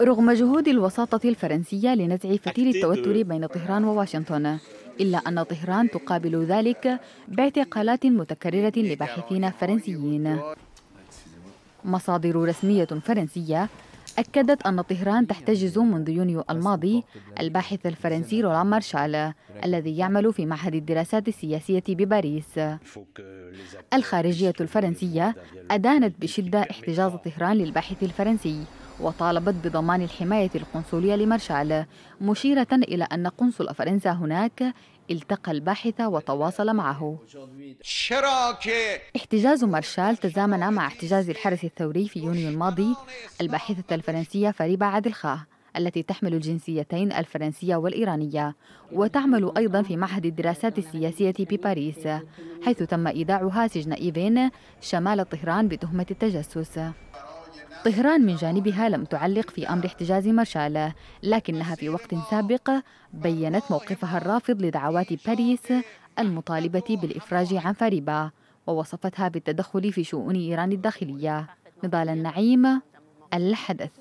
رغم جهود الوساطة الفرنسية لنزع فتيل التوتر بين طهران وواشنطن إلا أن طهران تقابل ذلك باعتقالات متكررة لباحثين فرنسيين مصادر رسمية فرنسية أكدت أن طهران تحتجز منذ يونيو الماضي الباحث الفرنسي رولان مارشال الذي يعمل في معهد الدراسات السياسية بباريس الخارجية الفرنسية أدانت بشدة احتجاز طهران للباحث الفرنسي وطالبت بضمان الحماية القنصلية لمرشال مشيرة إلى أن قنصل فرنسا هناك التقى الباحث وتواصل معه احتجاز مارشال تزامن مع احتجاز الحرس الثوري في يونيو الماضي الباحثة الفرنسية فريبة عادل خاه التي تحمل الجنسيتين الفرنسية والإيرانية وتعمل أيضا في معهد الدراسات السياسية بباريس حيث تم إيداعها سجن إيفين شمال طهران بتهمة التجسس طهران من جانبها لم تعلق في أمر احتجاز مرشالة لكنها في وقت سابق بيّنت موقفها الرافض لدعوات باريس المطالبة بالإفراج عن فريبا ووصفتها بالتدخل في شؤون إيران الداخلية نضال النعيم الحدث